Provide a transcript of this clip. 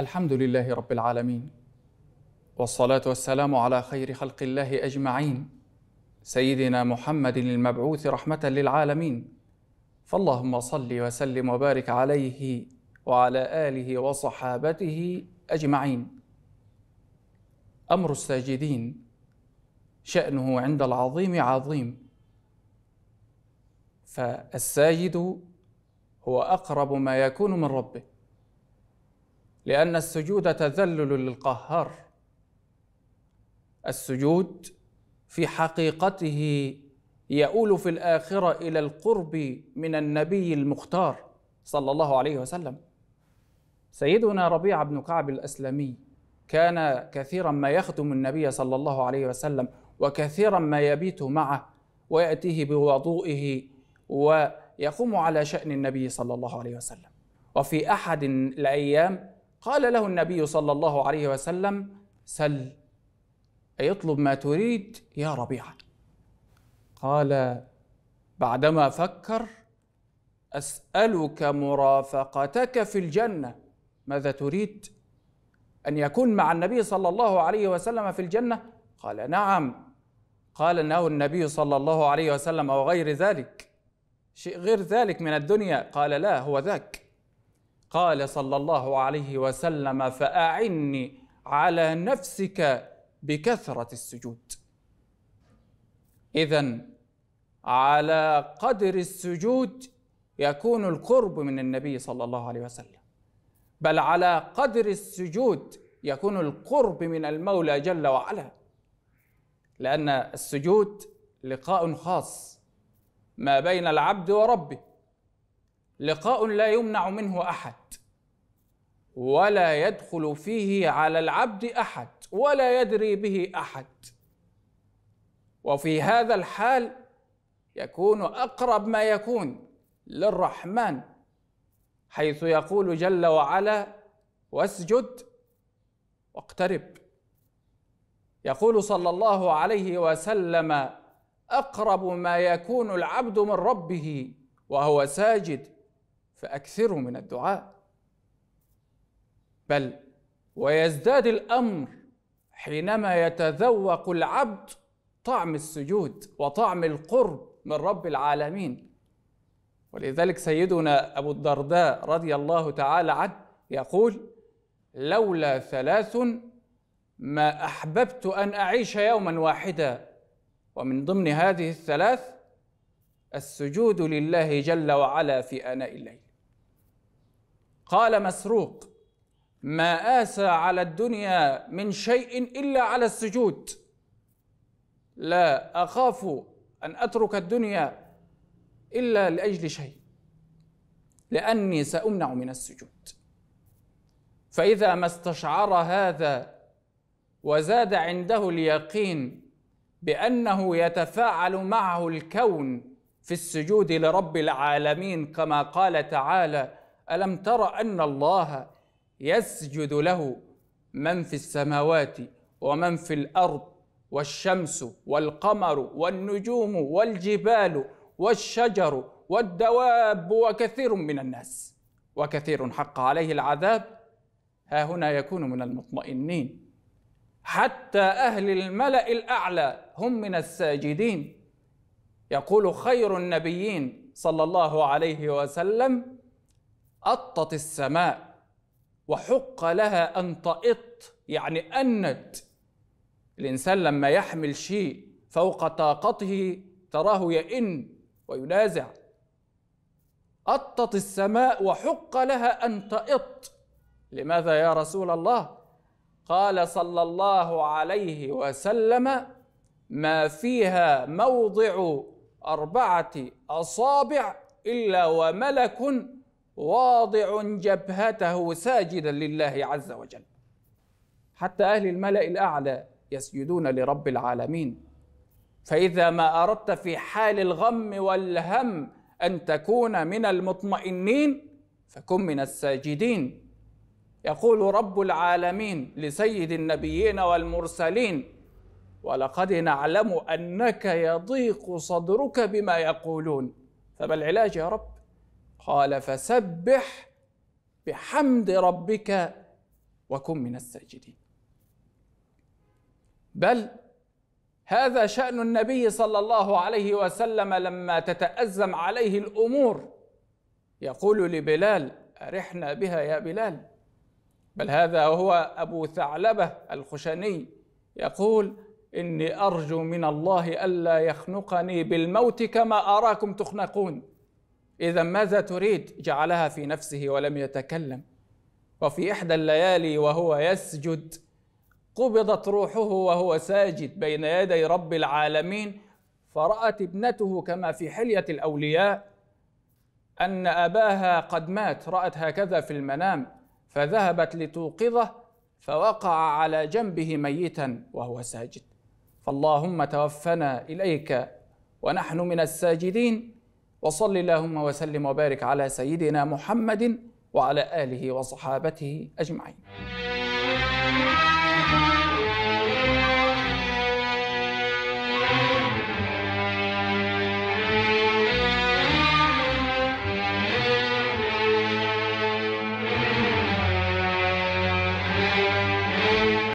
الحمد لله رب العالمين والصلاه والسلام على خير خلق الله اجمعين سيدنا محمد المبعوث رحمه للعالمين فاللهم صل وسلم وبارك عليه وعلى اله وصحابته اجمعين امر الساجدين شانه عند العظيم عظيم فالساجد هو اقرب ما يكون من ربه لأن السجود تذلل للقهار السجود في حقيقته يؤول في الآخرة إلى القرب من النبي المختار صلى الله عليه وسلم سيدنا ربيع بن كعب الأسلمي كان كثيرا ما يخدم النبي صلى الله عليه وسلم وكثيرا ما يبيت معه ويأتيه بوضوئه ويقوم على شأن النبي صلى الله عليه وسلم وفي أحد الأيام قال له النبي صلى الله عليه وسلم سل أي اطلب ما تريد يا ربيعة قال بعدما فكر أسألك مرافقتك في الجنة ماذا تريد؟ أن يكون مع النبي صلى الله عليه وسلم في الجنة؟ قال نعم قال أنه النبي صلى الله عليه وسلم أو غير ذلك شيء غير ذلك من الدنيا قال لا هو ذاك قال صلى الله عليه وسلم فأعني على نفسك بكثرة السجود إذا على قدر السجود يكون القرب من النبي صلى الله عليه وسلم بل على قدر السجود يكون القرب من المولى جل وعلا لأن السجود لقاء خاص ما بين العبد وربه لقاء لا يمنع منه احد ولا يدخل فيه على العبد احد ولا يدري به احد وفي هذا الحال يكون اقرب ما يكون للرحمن حيث يقول جل وعلا واسجد واقترب يقول صلى الله عليه وسلم اقرب ما يكون العبد من ربه وهو ساجد فأكثروا من الدعاء بل ويزداد الأمر حينما يتذوق العبد طعم السجود وطعم القرب من رب العالمين ولذلك سيدنا أبو الدرداء رضي الله تعالى عنه يقول لولا ثلاث ما أحببت أن أعيش يوما واحدا ومن ضمن هذه الثلاث السجود لله جل وعلا في آناء الليل قال مسروق ما آسى على الدنيا من شيء إلا على السجود لا أخاف أن أترك الدنيا إلا لأجل شيء لأني سأمنع من السجود فإذا ما استشعر هذا وزاد عنده اليقين بأنه يتفاعل معه الكون في السجود لرب العالمين كما قال تعالى ألم تر أن الله يسجد له من في السماوات ومن في الأرض والشمس والقمر والنجوم والجبال والشجر والدواب وكثير من الناس وكثير حق عليه العذاب ها هنا يكون من المطمئنين حتى أهل الملأ الأعلى هم من الساجدين يقول خير النبيين صلى الله عليه وسلم أطت السماء وحق لها أن تأط يعني أنت الإنسان لما يحمل شيء فوق طاقته تراه يئن وينازع أطت السماء وحق لها أن تأط لماذا يا رسول الله قال صلى الله عليه وسلم ما فيها موضع أربعة أصابع إلا وملك واضع جبهته ساجدا لله عز وجل حتى اهل الملا الاعلى يسجدون لرب العالمين فاذا ما اردت في حال الغم والهم ان تكون من المطمئنين فكن من الساجدين يقول رب العالمين لسيد النبيين والمرسلين ولقد نعلم انك يضيق صدرك بما يقولون فما العلاج يا رب قال فسبح بحمد ربك وكن من الساجدين بل هذا شأن النبي صلى الله عليه وسلم لما تتأزم عليه الأمور يقول لبلال أرحنا بها يا بلال بل هذا هو أبو ثعلبة الخشني يقول إني أرجو من الله ألا يخنقني بالموت كما أراكم تخنقون إذا ماذا تريد؟ جعلها في نفسه ولم يتكلم وفي إحدى الليالي وهو يسجد قبضت روحه وهو ساجد بين يدي رب العالمين فرأت ابنته كما في حلية الأولياء أن أباها قد مات رأت هكذا في المنام فذهبت لتوقظه فوقع على جنبه ميتا وهو ساجد فاللهم توفنا إليك ونحن من الساجدين وصل اللهم وسلم وبارك على سيدنا محمد وعلى آله وصحابته أجمعين